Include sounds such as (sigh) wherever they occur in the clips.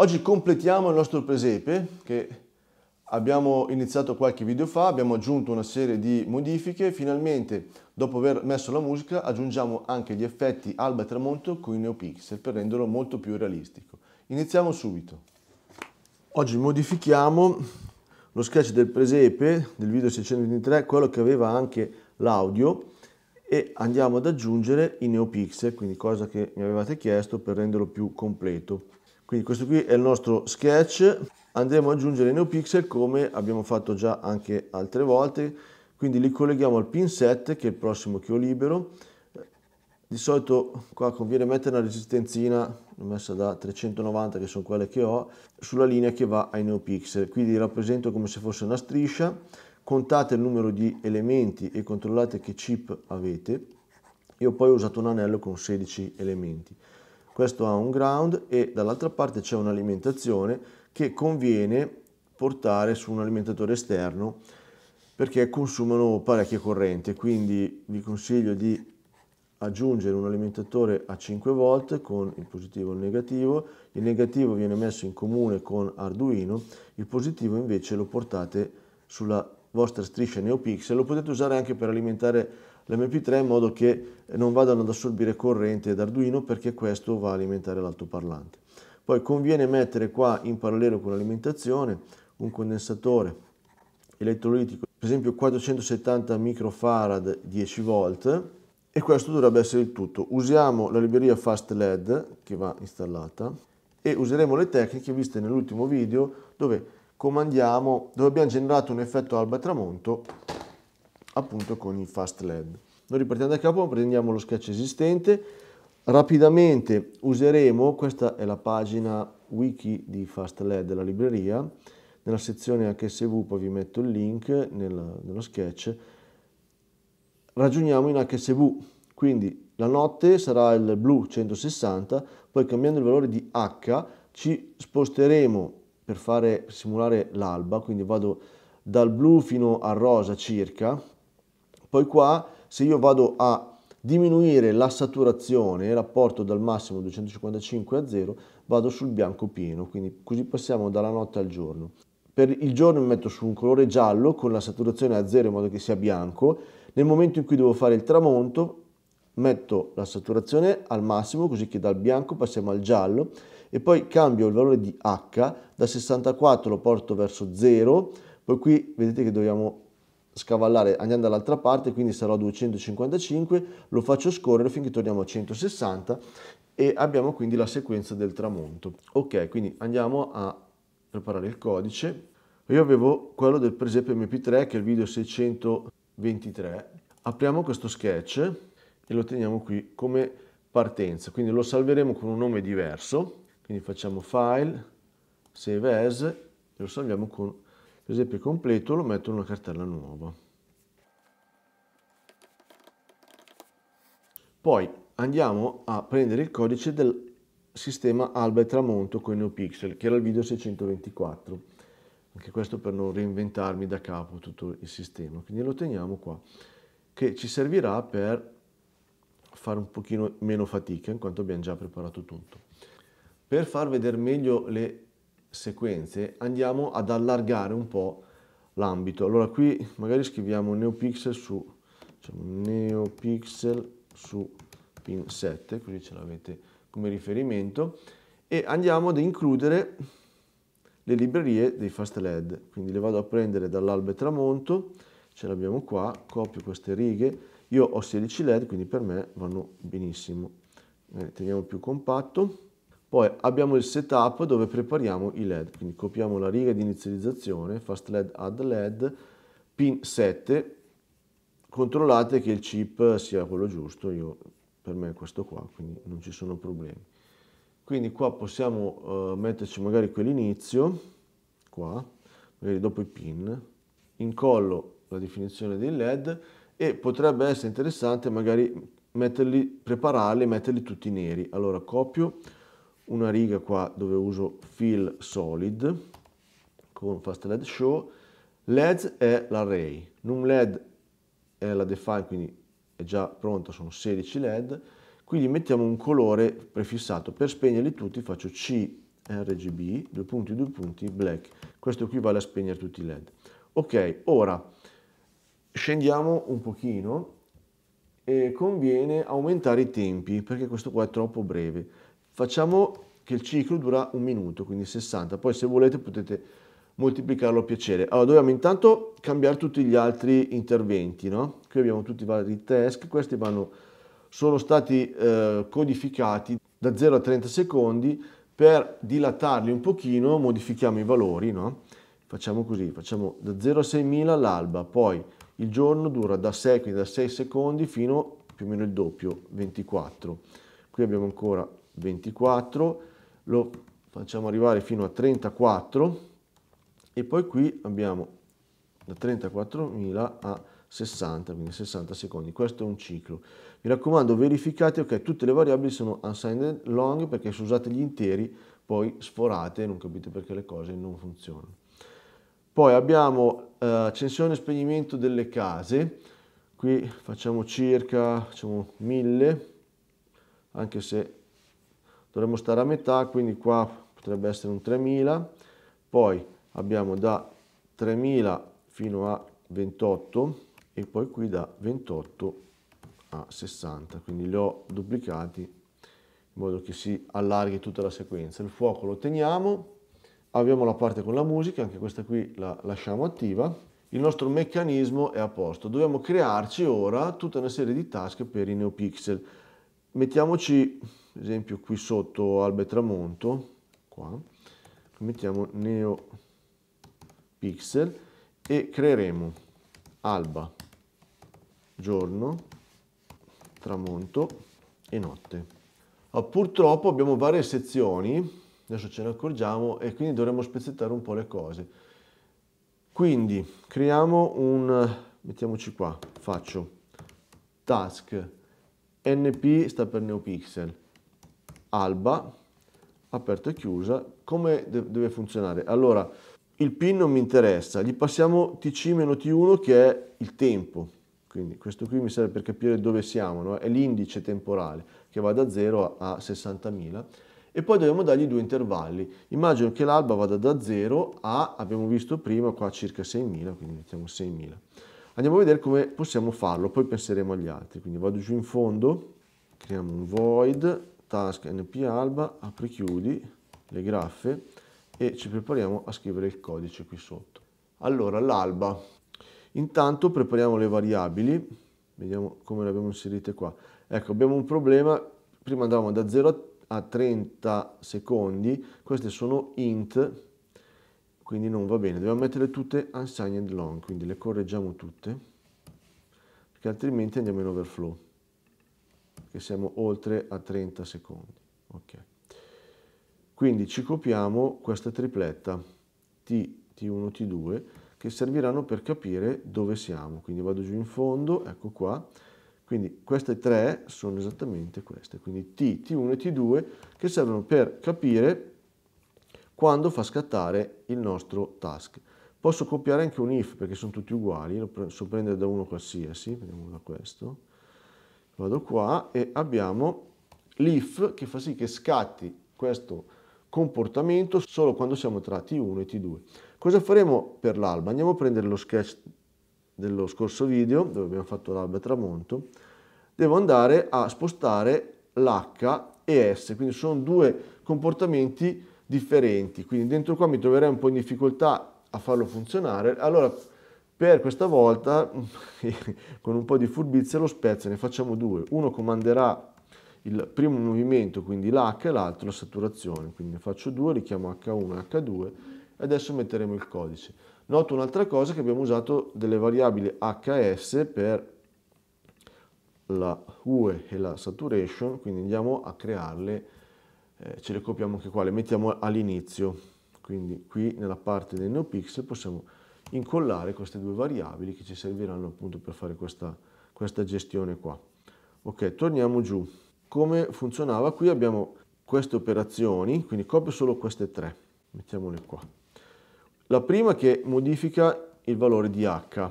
Oggi completiamo il nostro presepe che abbiamo iniziato qualche video fa, abbiamo aggiunto una serie di modifiche, finalmente dopo aver messo la musica aggiungiamo anche gli effetti alba e tramonto con i NeoPixel per renderlo molto più realistico. Iniziamo subito. Oggi modifichiamo lo sketch del presepe del video 623, quello che aveva anche l'audio e andiamo ad aggiungere i NeoPixel, quindi cosa che mi avevate chiesto per renderlo più completo. Quindi questo qui è il nostro sketch, andremo ad aggiungere i neopixel come abbiamo fatto già anche altre volte, quindi li colleghiamo al pin 7 che è il prossimo che ho libero, di solito qua conviene mettere una resistenzina messa da 390 che sono quelle che ho sulla linea che va ai neopixel, quindi rappresento come se fosse una striscia, contate il numero di elementi e controllate che chip avete, io poi ho usato un anello con 16 elementi questo ha un ground e dall'altra parte c'è un'alimentazione che conviene portare su un alimentatore esterno perché consumano parecchia corrente, quindi vi consiglio di aggiungere un alimentatore a 5 volt con il positivo e il negativo, il negativo viene messo in comune con Arduino, il positivo invece lo portate sulla vostra striscia NeoPixel, lo potete usare anche per alimentare l'MP3 in modo che eh, non vadano ad assorbire corrente da Arduino perché questo va a alimentare l'altoparlante. Poi conviene mettere qua in parallelo con l'alimentazione un condensatore elettrolitico, per esempio 470 microfarad 10 volt e questo dovrebbe essere il tutto. Usiamo la libreria Fast LED che va installata e useremo le tecniche viste nell'ultimo video dove comandiamo, dove abbiamo generato un effetto alba tramonto appunto con i fast led. Noi ripartiamo da capo, prendiamo lo sketch esistente, rapidamente useremo, questa è la pagina wiki di fast led della libreria, nella sezione HSV poi vi metto il link nel, nello sketch, ragioniamo in HSV, quindi la notte sarà il blu 160, poi cambiando il valore di H ci sposteremo per fare simulare l'alba, quindi vado dal blu fino al rosa circa, poi qua, se io vado a diminuire la saturazione, la porto dal massimo 255 a 0, vado sul bianco pieno, quindi così passiamo dalla notte al giorno. Per il giorno mi metto su un colore giallo con la saturazione a 0 in modo che sia bianco, nel momento in cui devo fare il tramonto metto la saturazione al massimo così che dal bianco passiamo al giallo e poi cambio il valore di H, da 64 lo porto verso 0, poi qui vedete che dobbiamo scavallare andando dall'altra parte, quindi sarò a 255, lo faccio scorrere finché torniamo a 160 e abbiamo quindi la sequenza del tramonto. Ok, quindi andiamo a preparare il codice. Io avevo quello del presepe mp3 che è il video 623. Apriamo questo sketch e lo teniamo qui come partenza, quindi lo salveremo con un nome diverso, quindi facciamo file, save as e lo salviamo con L'esempio completo lo metto in una cartella nuova. Poi andiamo a prendere il codice del sistema Alba e Tramonto con NeoPixel, che era il video 624. Anche questo per non reinventarmi da capo tutto il sistema. Quindi lo teniamo qua, che ci servirà per fare un pochino meno fatica, in quanto abbiamo già preparato tutto. Per far vedere meglio le sequenze andiamo ad allargare un po' l'ambito. Allora qui magari scriviamo neopixel su, diciamo, neopixel su pin 7, così ce l'avete come riferimento, e andiamo ad includere le librerie dei fast led, quindi le vado a prendere dall'alba tramonto, ce l'abbiamo qua, copio queste righe, io ho 16 led quindi per me vanno benissimo, eh, teniamo più compatto, poi abbiamo il setup dove prepariamo i LED, quindi copiamo la riga di inizializzazione, fast LED, add LED, pin 7, controllate che il chip sia quello giusto, io, per me è questo qua, quindi non ci sono problemi. Quindi qua possiamo eh, metterci magari quell'inizio, qua, magari dopo i pin, incollo la definizione dei LED e potrebbe essere interessante magari metterli, prepararli e metterli tutti neri. Allora copio, una riga qua dove uso fill solid con fast led show led è l'array num led è la define quindi è già pronta sono 16 led quindi mettiamo un colore prefissato per spegnerli tutti faccio c rgb due punti due punti black questo equivale a spegnere tutti i led ok ora scendiamo un pochino e conviene aumentare i tempi perché questo qua è troppo breve Facciamo che il ciclo dura un minuto, quindi 60, poi se volete potete moltiplicarlo a piacere. Allora dobbiamo intanto cambiare tutti gli altri interventi, no? Qui abbiamo tutti i vari test, questi vanno, sono stati eh, codificati da 0 a 30 secondi, per dilatarli un pochino modifichiamo i valori, no? Facciamo così, facciamo da 0 a 6.000 all'alba, poi il giorno dura da 6, quindi da 6 secondi fino più o meno il doppio, 24. Qui abbiamo ancora 24, lo facciamo arrivare fino a 34 e poi qui abbiamo da 34.000 a 60, quindi 60 secondi. Questo è un ciclo. Mi raccomando, verificate che tutte le variabili sono unsigned long perché se usate gli interi poi sforate e non capite perché le cose non funzionano. Poi abbiamo eh, accensione e spegnimento delle case. Qui facciamo circa diciamo, 1000, anche se dovremmo stare a metà quindi qua potrebbe essere un 3000 poi abbiamo da 3000 fino a 28 e poi qui da 28 a 60 quindi li ho duplicati in modo che si allarghi tutta la sequenza il fuoco lo teniamo abbiamo la parte con la musica anche questa qui la lasciamo attiva il nostro meccanismo è a posto dobbiamo crearci ora tutta una serie di task per i neopixel mettiamoci ad esempio qui sotto Albe Tramonto, qua, mettiamo Neo Pixel e creeremo Alba, Giorno, Tramonto e Notte. Ah, purtroppo abbiamo varie sezioni, adesso ce ne accorgiamo, e quindi dovremmo spezzettare un po' le cose. Quindi creiamo un, mettiamoci qua, faccio task np sta per neopixel alba, aperta e chiusa, come de deve funzionare? Allora, il pin non mi interessa, gli passiamo tc-t1 che è il tempo, quindi questo qui mi serve per capire dove siamo, no? è l'indice temporale che va da 0 a 60.000 e poi dobbiamo dargli due intervalli. Immagino che l'alba vada da 0 a, abbiamo visto prima, qua circa 6.000, quindi mettiamo 6.000. Andiamo a vedere come possiamo farlo, poi penseremo agli altri, quindi vado giù in fondo, creiamo un void, task npalba, apri chiudi le graffe e ci prepariamo a scrivere il codice qui sotto. Allora, l'alba. Intanto prepariamo le variabili, vediamo come le abbiamo inserite qua. Ecco, abbiamo un problema, prima andavamo da 0 a 30 secondi, queste sono int, quindi non va bene, dobbiamo metterle tutte unsigned long, quindi le correggiamo tutte, perché altrimenti andiamo in overflow che siamo oltre a 30 secondi. Okay. Quindi ci copiamo questa tripletta T, T1, T2 che serviranno per capire dove siamo. Quindi vado giù in fondo, ecco qua. Quindi queste tre sono esattamente queste, quindi T, T1 e T2 che servono per capire quando fa scattare il nostro task. Posso copiare anche un if perché sono tutti uguali, lo posso prendere da uno qualsiasi, prendiamo da questo, vado qua e abbiamo l'if che fa sì che scatti questo comportamento solo quando siamo tra T1 e T2. Cosa faremo per l'alba? Andiamo a prendere lo sketch dello scorso video dove abbiamo fatto l'alba e tramonto. Devo andare a spostare l'H e S, quindi sono due comportamenti differenti, quindi dentro qua mi troverei un po' in difficoltà a farlo funzionare, allora per questa volta, (laughs) con un po' di furbizia, lo Spezia ne facciamo due. Uno comanderà il primo movimento, quindi l'H, e l'altro la saturazione. Quindi ne faccio due, li chiamo H1 e H2 e adesso metteremo il codice. Noto un'altra cosa che abbiamo usato delle variabili HS per la UE e la saturation, quindi andiamo a crearle, eh, ce le copiamo anche qua, le mettiamo all'inizio. Quindi qui nella parte dei NeoPixel possiamo incollare queste due variabili che ci serviranno appunto per fare questa, questa gestione qua. Ok, torniamo giù. Come funzionava? Qui abbiamo queste operazioni, quindi copio solo queste tre, mettiamole qua. La prima che modifica il valore di h,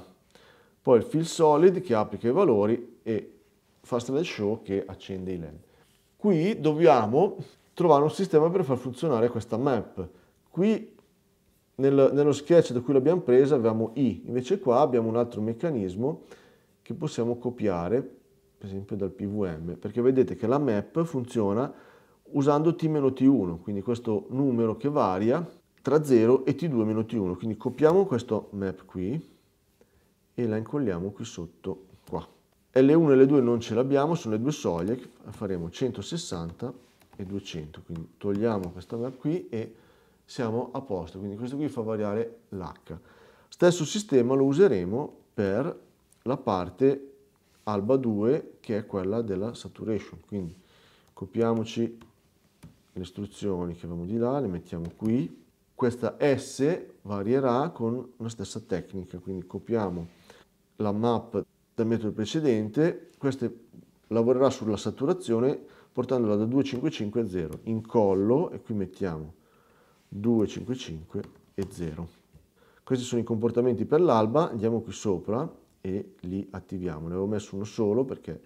poi il fill solid che applica i valori e fast LED show che accende i LED. Qui dobbiamo trovare un sistema per far funzionare questa map. Qui nel, nello sketch da cui l'abbiamo presa avevamo I, invece qua abbiamo un altro meccanismo che possiamo copiare, per esempio dal PVM, perché vedete che la map funziona usando T-T1, quindi questo numero che varia tra 0 e T2-T1, quindi copiamo questo map qui e la incolliamo qui sotto qua. L1 e L2 non ce l'abbiamo, sono le due soglie, faremo 160 e 200, quindi togliamo questa map qui e siamo a posto, quindi questo qui fa variare l'H. Stesso sistema lo useremo per la parte alba 2 che è quella della saturation, quindi copiamoci le istruzioni che avevamo di là, le mettiamo qui, questa S varierà con la stessa tecnica, quindi copiamo la map del metodo precedente, questa lavorerà sulla saturazione portandola da 2,55 a 0, incollo e qui mettiamo 2, 5, 5 e 0. Questi sono i comportamenti per l'alba, andiamo qui sopra e li attiviamo. Ne avevo messo uno solo perché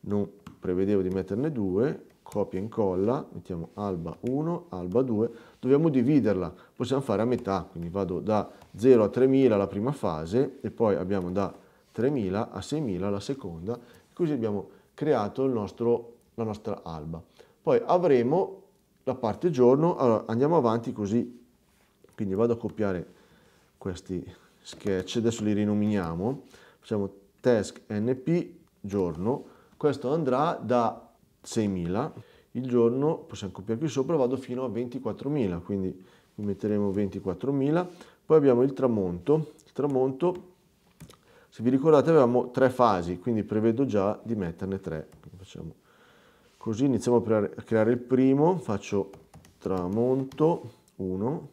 non prevedevo di metterne due, copia e incolla, mettiamo alba 1, alba 2, dobbiamo dividerla, possiamo fare a metà, quindi vado da 0 a 3000 la prima fase e poi abbiamo da 3000 a 6000 la seconda, così abbiamo creato nostro, la nostra alba. Poi avremo la parte giorno, allora andiamo avanti così, quindi vado a copiare questi sketch, adesso li rinominiamo, facciamo task np giorno, questo andrà da 6.000, il giorno possiamo copiare qui sopra, vado fino a 24.000, quindi metteremo 24.000, poi abbiamo il tramonto, il tramonto se vi ricordate avevamo tre fasi, quindi prevedo già di metterne tre, facciamo Così iniziamo a creare, a creare il primo, faccio tramonto 1,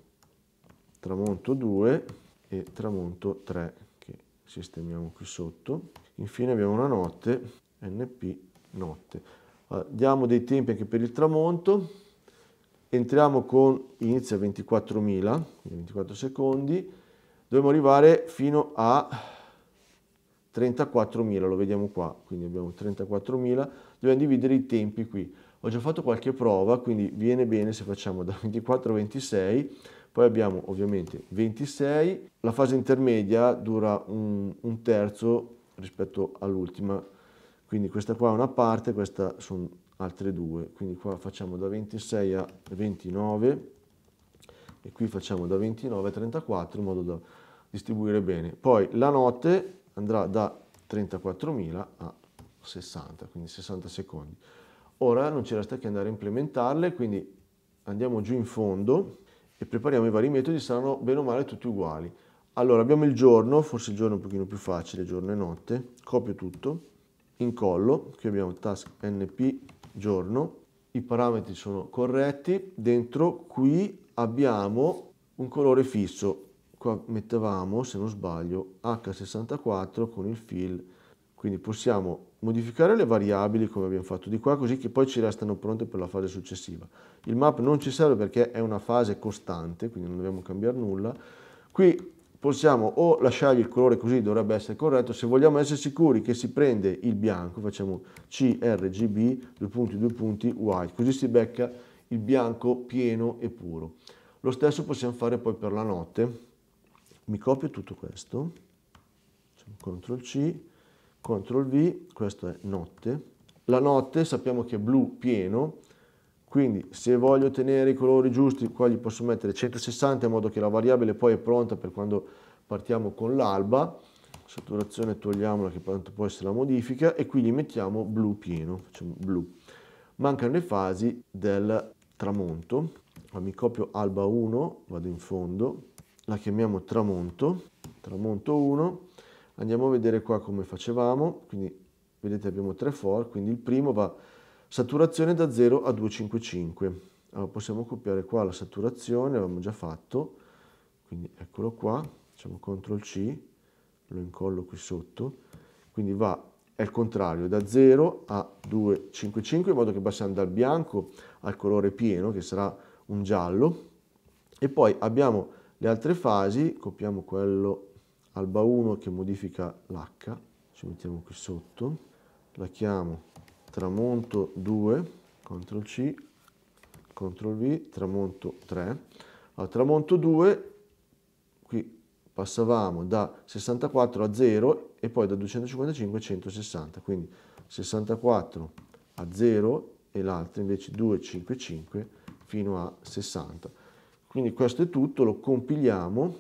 tramonto 2 e tramonto 3 che sistemiamo qui sotto. Infine abbiamo una notte, np notte. Allora, diamo dei tempi anche per il tramonto, entriamo con inizia 24.000, 24 secondi, dobbiamo arrivare fino a 34.000, lo vediamo qua, quindi abbiamo 34.000, dobbiamo dividere i tempi qui. Ho già fatto qualche prova, quindi viene bene se facciamo da 24 a 26, poi abbiamo ovviamente 26, la fase intermedia dura un, un terzo rispetto all'ultima, quindi questa qua è una parte, questa sono altre due, quindi qua facciamo da 26 a 29 e qui facciamo da 29 a 34 in modo da distribuire bene. Poi la notte andrà da 34.000 a 60, quindi 60 secondi. Ora non ci resta che andare a implementarle, quindi andiamo giù in fondo e prepariamo i vari metodi, saranno bene o male tutti uguali. Allora abbiamo il giorno, forse il giorno è un pochino più facile, giorno e notte, copio tutto, incollo, qui abbiamo task np giorno, i parametri sono corretti, dentro qui abbiamo un colore fisso, qua mettevamo, se non sbaglio, H64 con il fill. Quindi possiamo modificare le variabili come abbiamo fatto di qua, così che poi ci restano pronte per la fase successiva. Il map non ci serve perché è una fase costante, quindi non dobbiamo cambiare nulla. Qui possiamo o lasciargli il colore così, dovrebbe essere corretto, se vogliamo essere sicuri che si prende il bianco, facciamo CRGB, due punti, due punti, white, così si becca il bianco pieno e puro. Lo stesso possiamo fare poi per la notte, mi copio tutto questo, CTRL C, CTRL V, questo è notte. La notte sappiamo che è blu pieno, quindi se voglio ottenere i colori giusti qua gli posso mettere 160 in modo che la variabile poi è pronta per quando partiamo con l'alba saturazione togliamola che tanto può essere la modifica e qui gli mettiamo blu pieno facciamo blu mancano le fasi del tramonto mi copio alba 1 vado in fondo la chiamiamo tramonto, tramonto 1, andiamo a vedere qua come facevamo, quindi vedete abbiamo tre for, quindi il primo va saturazione da 0 a 255, allora possiamo copiare qua la saturazione, l'abbiamo già fatto, quindi eccolo qua, facciamo CTRL C, lo incollo qui sotto, quindi va è il contrario, da 0 a 255, in modo che passiamo dal bianco al colore pieno, che sarà un giallo, e poi abbiamo le altre fasi, copiamo quello alba 1 che modifica l'H, ci mettiamo qui sotto, la chiamo tramonto 2, CTRL C, CTRL V, tramonto 3. Allora, tramonto 2, qui passavamo da 64 a 0 e poi da 255 a 160, quindi 64 a 0 e l'altra invece 255 fino a 60. Quindi questo è tutto, lo compiliamo,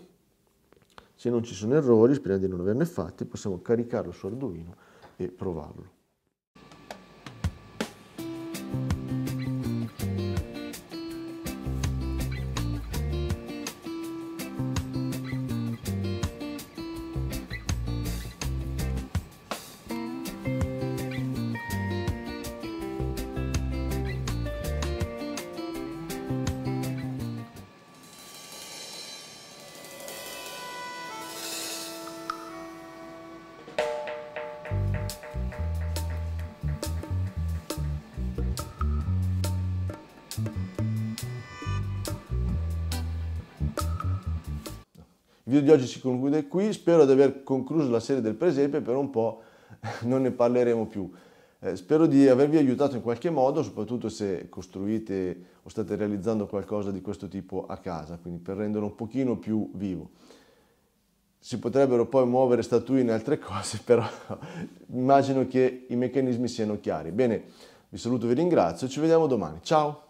se non ci sono errori, speriamo di non averne fatti, possiamo caricarlo su Arduino e provarlo. Il video di oggi si conclude qui, spero di aver concluso la serie del presepe, per un po' (laughs) non ne parleremo più. Eh, spero di avervi aiutato in qualche modo, soprattutto se costruite o state realizzando qualcosa di questo tipo a casa, quindi per renderlo un pochino più vivo. Si potrebbero poi muovere statuine e altre (laughs) cose, però (laughs) immagino che i meccanismi siano chiari. Bene, vi saluto, vi ringrazio, ci vediamo domani. Ciao!